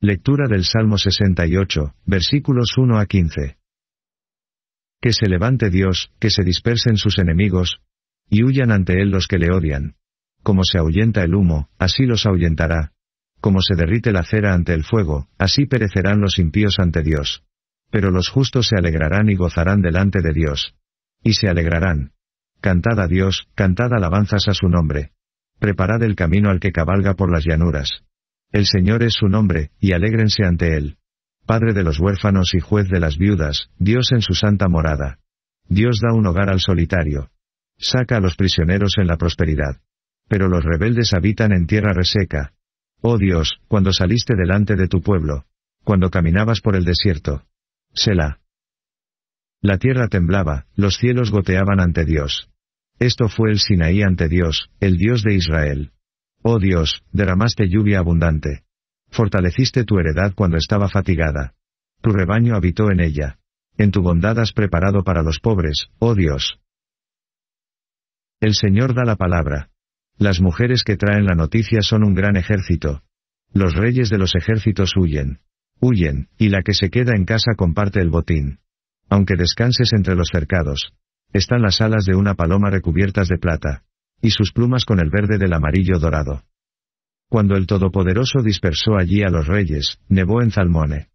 Lectura del Salmo 68, versículos 1 a 15. Que se levante Dios, que se dispersen sus enemigos, y huyan ante él los que le odian. Como se ahuyenta el humo, así los ahuyentará. Como se derrite la cera ante el fuego, así perecerán los impíos ante Dios. Pero los justos se alegrarán y gozarán delante de Dios. Y se alegrarán. Cantad a Dios, cantad alabanzas a su nombre. Preparad el camino al que cabalga por las llanuras. El Señor es su nombre, y alégrense ante él. Padre de los huérfanos y juez de las viudas, Dios en su santa morada. Dios da un hogar al solitario. Saca a los prisioneros en la prosperidad. Pero los rebeldes habitan en tierra reseca. Oh Dios, cuando saliste delante de tu pueblo. Cuando caminabas por el desierto. Selah. La tierra temblaba, los cielos goteaban ante Dios. Esto fue el Sinaí ante Dios, el Dios de Israel. Oh Dios, derramaste lluvia abundante. Fortaleciste tu heredad cuando estaba fatigada. Tu rebaño habitó en ella. En tu bondad has preparado para los pobres, oh Dios. El Señor da la palabra. Las mujeres que traen la noticia son un gran ejército. Los reyes de los ejércitos huyen. Huyen, y la que se queda en casa comparte el botín. Aunque descanses entre los cercados. Están las alas de una paloma recubiertas de plata y sus plumas con el verde del amarillo dorado. Cuando el Todopoderoso dispersó allí a los reyes, nevó en Zalmone.